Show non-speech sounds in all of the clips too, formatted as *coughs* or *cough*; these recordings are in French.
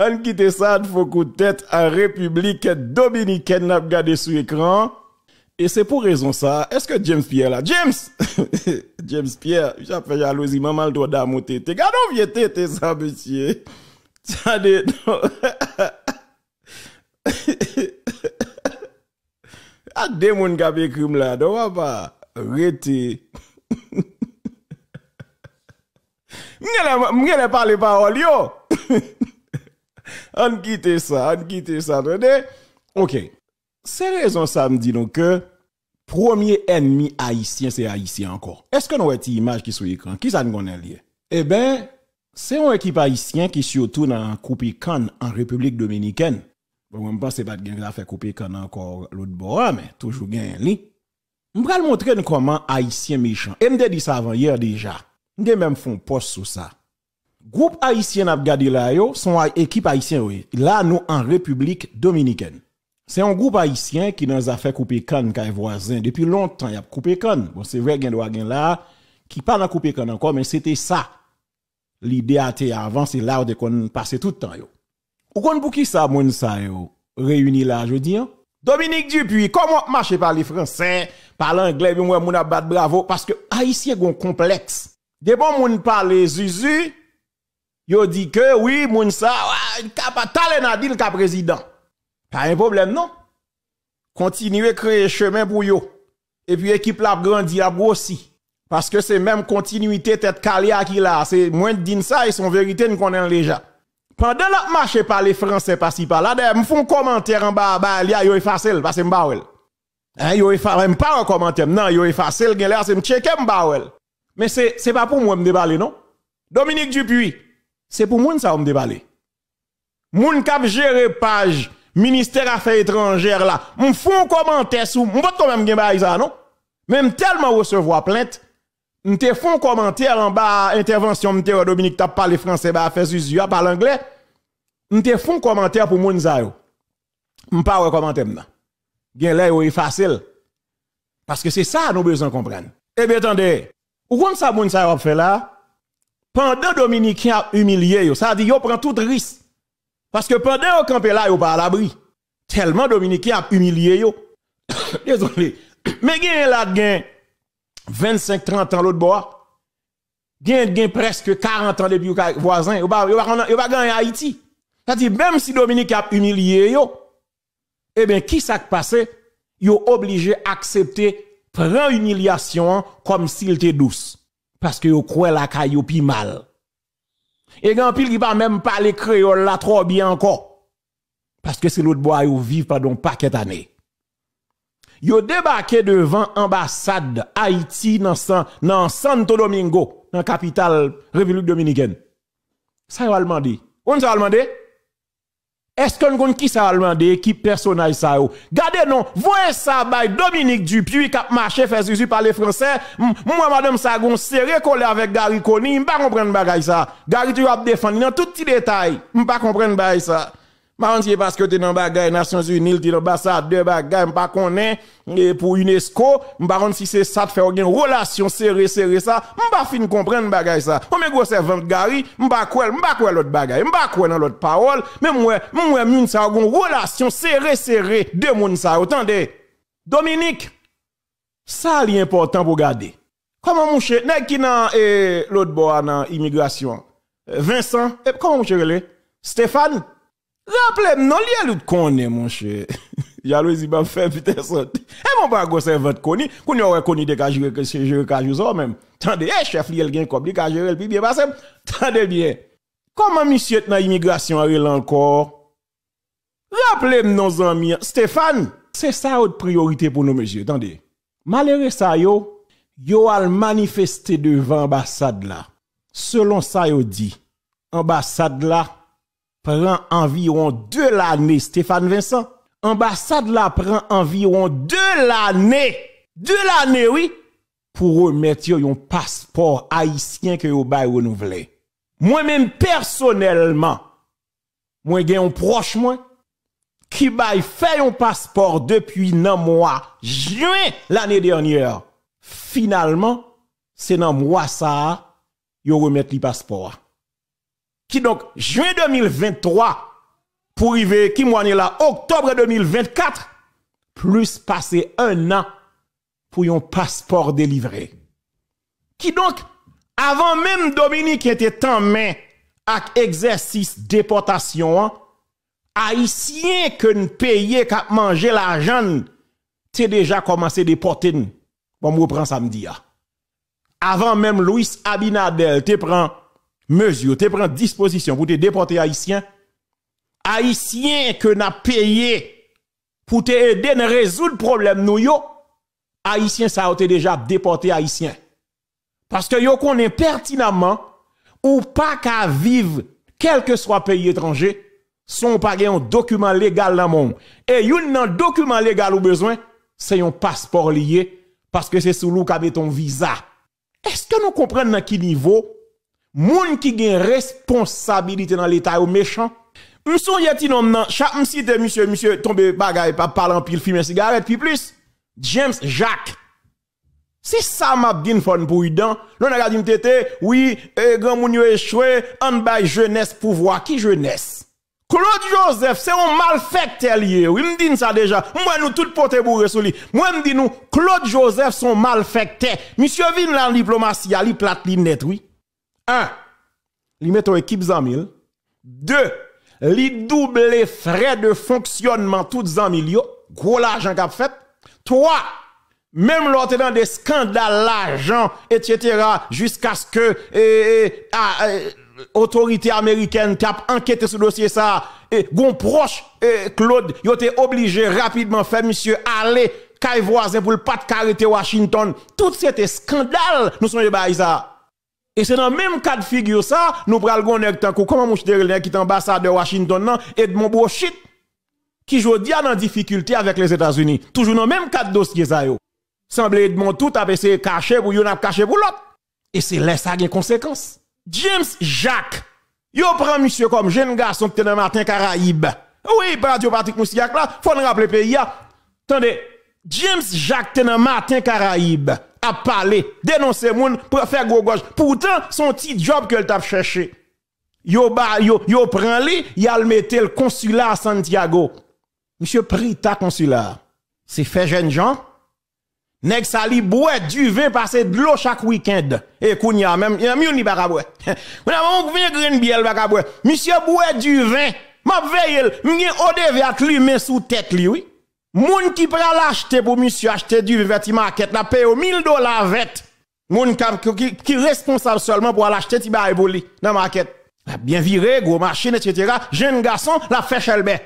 On quitte ça, faut qu'on tête à République dominicaine n'a regardé sur écran. Et c'est pour raison ça, est-ce que James Pierre là, James, *laughs* James Pierre, j'ai fait jalousie, maman *laughs* *laughs* le doigt d'amour, t'es, t'es, vieux, t'es, ça, monsieur. Ça de, A des moun qui ont écrit là, donc on va arrêter. M'gèle parler parole yo. An kite sa, an kite sa, do de? Ok, se rezon sa m di nou ke Premier enmi Haitien se Haitien ankor Eske nou eti imaj ki sou yikran? Ki sa n konen liye? E ben, se yon ekip Haitien ki siyotou nan an koupi kan an Republik Dominiken Bon, m pan se pat gen la fe koupi kan ankor lout bora, men, toujou gen li M pral montre nou koman Haitien mechan M de di sa avan yer deja M de men foun pos sou sa groupe haïtien n'a gardé là yo sont équipe haïtienne oui. Là nous en République dominicaine. C'est un groupe haïtien qui nous a fait couper canne kay voisin depuis longtemps, il a coupé canne. Bon c'est vrai qu'il doit là qui pas dans couper canne encore mais c'était ça. L'idée a été avant c'est là où qu'on passait tout le temps yo. Ou ce pour qui ça moun ça yo réuni là veux dire. Hein? Dominique Dupuis, comment marcher par les Français, par l'anglais, moi, mon abat bravo, parce que Haïtien gon complexe. Des bon moun parle zuzu, yo dit que oui, moun sa, il ka président. Pas un problème, non? Continuez à créer chemin pour yo. Et puis équipe la grandi, a grossi. Parce que c'est même continuité tête calia qui là. C'est moins de ça et son vérité nous connaissons déjà. Pendant la marche par les Français par ci par là, me font commentaire en bas, bah, a yo parce que m'bawel. Hein, yo même pas un commentaire, non, yo effacé, gen c'est m'checké m'bawel. Mais c'est, c'est pas pour moi me non? Dominique Dupuis c'est pour moun ça on me parler. Moun kap gérer page ministère affaires étrangères là, mon font commentaire sous, m'vot quand même gen ça non Même tellement recevoir plainte, m'te font commentaire en bas intervention m'te Dominique t'a parlé français bah affaires usu a ah, parle anglais. M'te font commentaire pour moun ça yo. pas wè commentaire m'na. Gen là facile. Parce que c'est ça nous besoin comprendre. Eh bien attendez, ou comme ça moun ça va faire là pendant Dominique a humilié, ça dit yo prend tout risque. Parce que pendant au campé là, yo pas à l'abri. Tellement Dominique a humilié yo. *coughs* Désolé. *coughs* Mais gen là gagné 25 30 ans l'autre bois. Gen gagné presque 40 ans depuis voisin, yo pas yo pas gagner Haïti. Ça dit même si Dominique a humilié yo, eh bien qui s'est passé, yo obligé accepter prendre humiliation comme s'il était douce parce que yo croit la caillou pi mal. Et grand pile qui pas même parler créole là trop bien encore. Parce que c'est l'autre bois yo vivent pendant paquet année Yo débarqué devant ambassade Haïti dans dans Santo Domingo, dans capitale République dominicaine. Ça yo demandé. On ça demandé? Est kon kon ki sa alman de ekip personaj sa ou? Gade non, voye sa bay Dominique Dupuis kap mache fesuzi pale franse, mwen madame sa kon se rekole avek Gary Coney, mpa komprenn bagay sa. Gary ti wap defan nan tout ti detay, mpa komprenn bagay sa. Marantye paske te nan bagay nations Unil, deux bagay, et e pour UNESCO, sais si c'est ça te serrée, serrée serrée ça fin comprendre bagay ça on Je quoi pas quoi l'autre bagay, dans nan parole, Mais moi, moi, mwen sa gen relation serrée, de moun sa. ça. Dominique, ça, l'important important garder comment Comment est che, nan dans e, Vincent, Comment koman Stéphane? Rappelez-moi, non, lié l'autre connaît, mon cher. Jalousie *laughs* va fait putain santé. Eh mon bago, c'est votre koni. Qu'on y aurait connu des que c'est ça même. Tendez, eh, chef, il gagne comme des cas puis bien passé. Tendez bien. Comment monsieur dans immigration est encore? Rappelez-moi, nos amis, Stéphane. C'est ça votre priorité pour nous, monsieur. Tendez. Malheureux ça, yo, yo al manifesté devant l'ambassade là. Selon ça, yo dit, ambassade là, prend environ deux l'année. Stéphane Vincent, ambassade la prend environ deux l'année. Deux l'année, oui, pour remettre un passeport haïtien que vous avez renouvelé. Moi-même, personnellement, moi, j'ai un proche, moi, qui a fait un passeport depuis un mois, juin l'année dernière. Finalement, c'est dans mois ça, yo remettre le passeport. Ki donk, juen 2023, pou i ve kim wane la, oktobre 2024, plus pase un an pou yon paspor delivre. Ki donk, avan menm Dominique yete tan men ak eksersis depotasyon, a isye ke n peye kap manje la jan, te deja komanse depotin, bon mou pran samdi ya. Avan menm Louis Abinadel, te pran mesure, tu prends disposition pour te déporter haïtien. Haïtien que n'a payé pour te aider à résoudre problème nous yo, Haïtien, ça a été déjà déporté haïtien. Parce que yo est pertinemment ou pas qu'à vivre quel que soit pays étranger, sont pas un document légal dans monde. Et yon nan document légal ou besoin, c'est un passeport lié parce que c'est sous lou qu'a ton visa. Est-ce que nous comprenons à quel niveau Moun ki gen responsabilite nan l'Etat ou mechant. Mson yeti nan nan, chak msite msye, msye tombe bagay pa palan pi l'fime sigaret pi plis. James Jacques. Se sa map din fon pou y dan, loun agadim tete, wii, e eh, gen moun yo e chwe, an bay je nes pou vwa ki je nes. Claude Joseph se yon malfekte liye, wii mdin sa deja, mwen nou tout pote bou resou li. Mwen mdin nou, Claude Joseph son malfekte, msye vin lan diplomasyali plat li net wii. 1. Li met ton équipe zamil. 2. Li double les frais de fonctionnement tout zamil Gros l'argent qu'a fait. 3. même lorsque dans des scandales l'argent, etc., jusqu'à ce que et, eh, eh, ah, eh, autorité américaine tape enquêter sur le dossier ça, et gon proche, Claude, il été obligé rapidement faire monsieur aller, voisin pour le pas de Washington. Tout cet scandale, nous sommes ça. Et c'est dans le même cas de figure ça, nous prenons le tant comment mon chère qui est ambassadeur Washington, non, Edmond Brochit, qui aujourd'hui a en difficulté avec les États-Unis. Toujours dans le même cas de dossier ça. Semble Edmond tout a essayé de cacher pour yon a caché pour l'autre. Et c'est là ça a des conséquences. James Jacques, yo prend monsieur comme jeune garçon qui est dans Martin Caraïbe. Oui, Radio Patrick Moussiak là, faut nous rappeler pays. Attendez, James Jacques est dans Martin Caraïbe parler, dénoncer moun pour faire gros gauche. Pourtant, son petit job qu'elle t'a cherché. Yo ba yo yo prend li, yal mette le consulat à Santiago. Monsieur Prita consulat. C'est fait jeune gens. Nèg sa li boit du vin passe de l'eau chaque week-end. Et kounya même, yon mi ni baka boit. *laughs* a biel Monsieur boit du vin. M'a veille, au ODV à clumer sous tête li oui. Moun qui peut l'acheter pour monsieur acheter du verti market la paye 1000 dollars vet. Moun qui qui responsable seulement pour l'acheter ti bail pour dans market. La bien viré, gros machine etc. Jeune garçon la fait elle.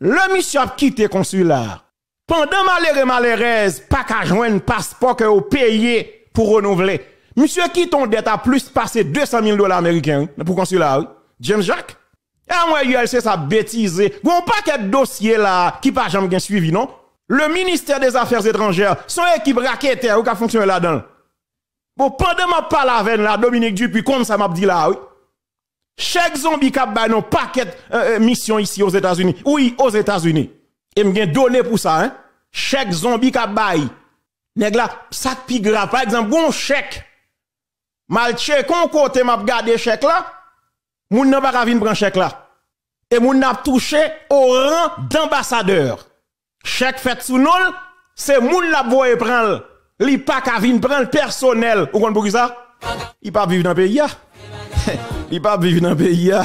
Le monsieur a quitté consulat. Pendant malheureux malheureuse, pas qu'à joindre passeport que vous payez pour renouveler. Monsieur qui ton dette à plus passé 200 000 dollars américains hein, pour consulat. Hein. James Jacques et moi, ULC, ça bêtise. Bon, paquet de dossier là, qui pas jamais suivi, non? Le ministère des Affaires étrangères, son équipe raquette, ou qui fonctionne fonctionné là-dedans. Bon, pendant ma parle avec la Dominique Dupuis, comme ça m'a dit là, oui. Chaque zombie qui a non paquet euh, euh, mission ici aux États-Unis. Oui, aux États-Unis. Et me donné pour ça, hein. Chaque zombie qui a bail. Nèg là, ça pi grave. Par exemple, bon chèque. Mal chèque, on côté m'a gardé chèque là. Moun n'a pas de prendre chèque là. E moun ap touche ou ran d'ambasadeur. Chek fèt sou nol, se moun ap voye pranl. Li pa kavin pranl personel. Ou kon pou ki sa? Li pa biv nan peyi ya. Li *laughs* pa biv nan peyi ya.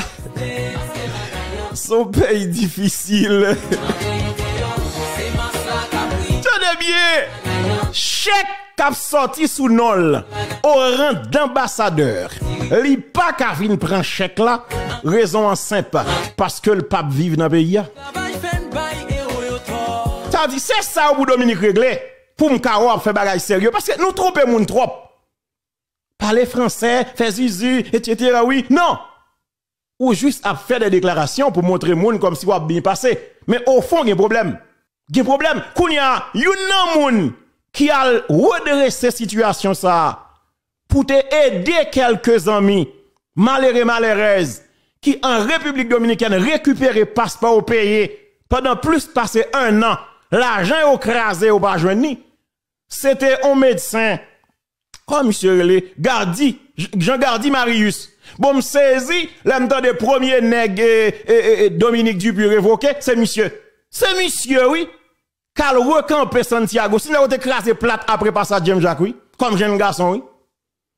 *laughs* Sou peyi difisil. *laughs* Tè ne bie! Chek kap soti sou nol. au rang d'ambassadeur. Li pas qu'à prend chèque là, raison en simple, parce que le pape vive dans le pays. Ça dit, c'est ça ou Dominique Réglé, pour m'karo faire bagay sérieux, parce que nous trompons moun trop. Parler français, faire zizi, etc. Oui, non! Ou juste à faire des déclarations pour montrer moun comme si vous bien passé. Mais au fond, il y a un problème. Il y a un problème. moun qui a redressé situation ça pour t'aider aider quelques amis malheureux malheureuses qui en République dominicaine récupèrent passeport au pays pendant plus passé un an l'argent au écrasé au pas c'était un médecin comme oh, monsieur le Gardi Jean Gardi Marius bon me saisi L'un des premiers nègres et, Dominique Dupuy révoqué c'est monsieur c'est monsieur oui le recampé Santiago sinon on écrasé plate après passage James Jacques oui comme jeune garçon oui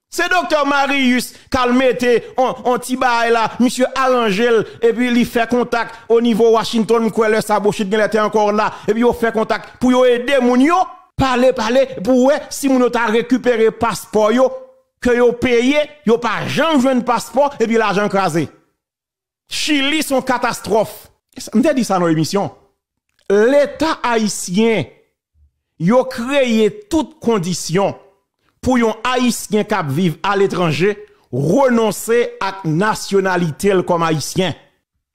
c'est docteur Marius qui on, on petit là, monsieur Arangel, et puis il fait contact au niveau Washington, quoi le sabochit était encore là, et puis il fait contact pour aider moun yo, parler, parler, pour si moun ta récupéré passeport yo, que yo payé, yo pas jamais une passeport, et puis l'argent crasé. Chili son catastrophe. me dit ça dans l'émission. L'État haïtien, yo créé toutes conditions pour un haïtien qui vivent à l'étranger, renoncer à nationalité comme haïtien.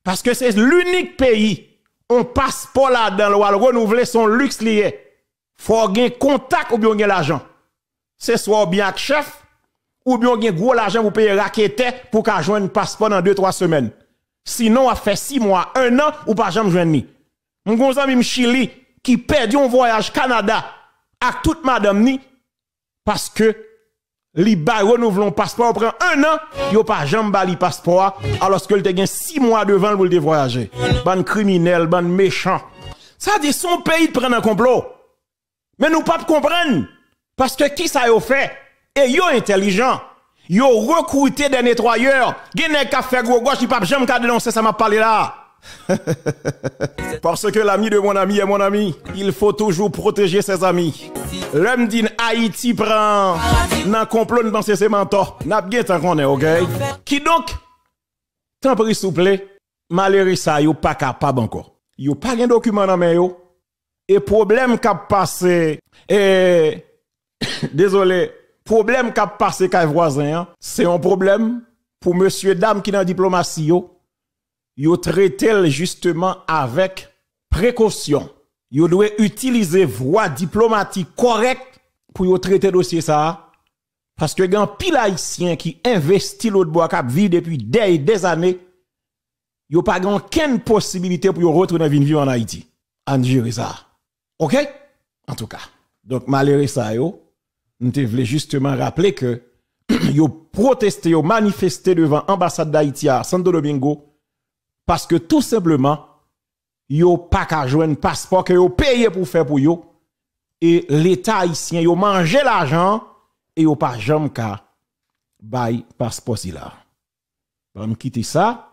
Parce que c'est l'unique pays, on passeport là dans le renouveler son luxe lié. Faut un contact ou bien l'argent. C'est soit bien avec chef, ou bien gros l'argent pour payer raquette pour qu'à un passeport dans 2-3 semaines. Sinon, on fait 6 mois, 1 an, ou pas jamais joindre ni. Mon ami Chili, qui perd un voyage Canada, avec toute madame ni, parce que li renouvelons passeport prend un an yo pas jambe li passeport alors que le te six mois devant pour le voyager ban criminel ban méchant ça dit son pays de prendre un complot mais nous pas comprendre parce que qui ça a fait et yo intelligent yo recruté des nettoyeurs Ils ka fait gros gauche pas jambe ka dénoncer ça m'a parlé là *laughs* Parce que l'ami de mon ami est mon ami. Il faut toujours protéger ses amis. L'homme dit Haïti prend. un complot dans ses mentors. N'a ok? Qui donc? Tant pis, s'il vous plaît. Malheureux ça, yo pas capable encore. Yo pas de document dans main yo. Et problème qu'a passé, et, *coughs* désolé, problème qu'a passé les voisin, hein, c'est un problème pour monsieur dame qui dans diplomatie yo yo traite justement avec précaution. Yo doit utiliser voie diplomatique correcte pour yo traiter dossier ça parce que grand pile haïtien qui investit l'autre bois cap vit depuis des des années yo pas grand aucune possibilité pour yo retourner vivre en Haïti. En OK En tout cas. Donc malgré ça yo, nous justement rappeler que *clears throat* yo protesté, yo manifesté devant ambassade d'Haïti à Santo Domingo Paske tout sebleman, yo pa ka jwen paspok, yo peye pou fe pou yo, e leta isyen, yo manje la jan, e yo pa jam ka bay paspok si la. Pan mkite sa,